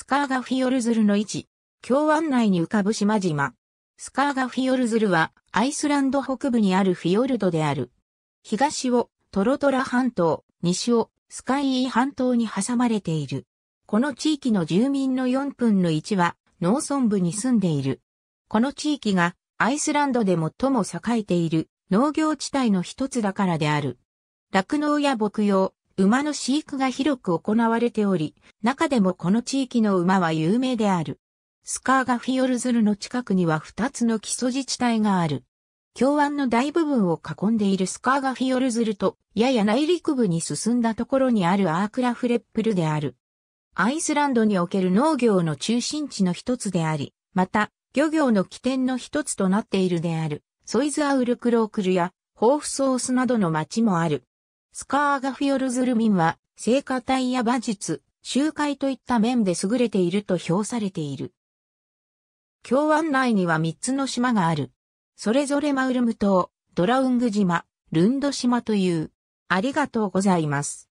スカーガフィヨルズルの位置、京湾内に浮かぶ島々。スカーガフィヨルズルはアイスランド北部にあるフィヨルドである。東をトロトラ半島、西をスカイイ半島に挟まれている。この地域の住民の4分の1は農村部に住んでいる。この地域がアイスランドで最も栄えている農業地帯の一つだからである。酪農や牧羊、馬の飼育が広く行われており、中でもこの地域の馬は有名である。スカーガフィヨルズルの近くには2つの基礎自治体がある。共湾の大部分を囲んでいるスカーガフィヨルズルと、やや内陸部に進んだところにあるアークラフレップルである。アイスランドにおける農業の中心地の一つであり、また、漁業の起点の一つとなっているである、ソイズアウルクロークルや、ホーフソースなどの町もある。スカーガフィオルズルミンは、聖歌体や馬術、集会といった面で優れていると評されている。京湾内には3つの島がある。それぞれマウルム島、ドラウング島、ルンド島という。ありがとうございます。